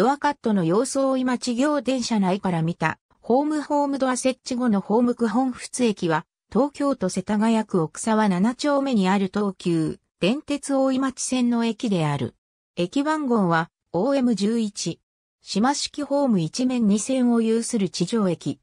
ドアカットの様相を今地行電車内から見た、ホームホームドア設置後のホーム区本仏駅は、東京都世田谷区奥沢7丁目にある東急、電鉄大井町線の駅である。駅番号は、OM11。島式ホーム一面2線を有する地上駅。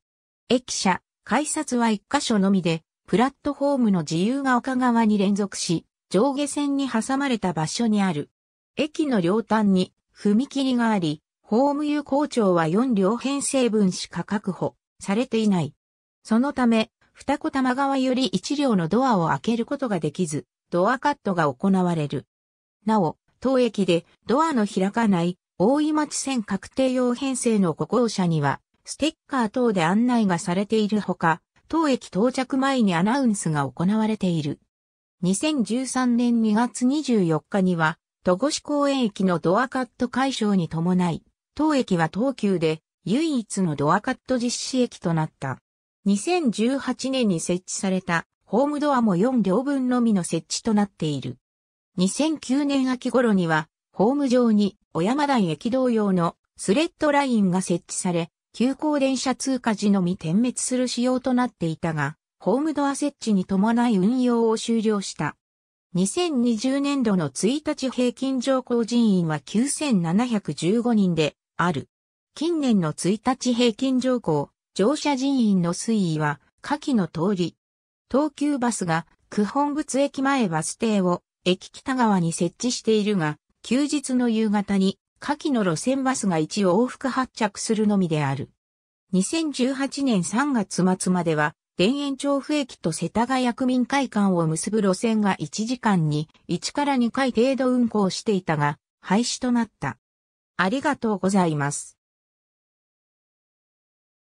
駅舎、改札は1箇所のみで、プラットホームの自由が丘側に連続し、上下線に挟まれた場所にある。駅の両端に踏切があり、法務有効庁は4両編成分しか確保されていない。そのため、二子玉川より1両のドアを開けることができず、ドアカットが行われる。なお、当駅でドアの開かない大井町線確定用編成の歩行者には、ステッカー等で案内がされているほか、当駅到着前にアナウンスが行われている。2013年2月24日には、戸越公園駅のドアカット解消に伴い、当駅は東急で唯一のドアカット実施駅となった。2018年に設置されたホームドアも4両分のみの設置となっている。2009年秋頃にはホーム上に小山台駅同様のスレッドラインが設置され、急行電車通過時のみ点滅する仕様となっていたが、ホームドア設置に伴い運用を終了した。2020年度の1日平均乗降人員は9715人で、ある。近年の1日平均乗降、乗車人員の推移は、下記の通り。東急バスが、区本物駅前バス停を、駅北側に設置しているが、休日の夕方に、下記の路線バスが一往復発着するのみである。2018年3月末までは、田園調布駅と世田谷区民会館を結ぶ路線が1時間に1から2回程度運行していたが、廃止となった。ありがとうございます。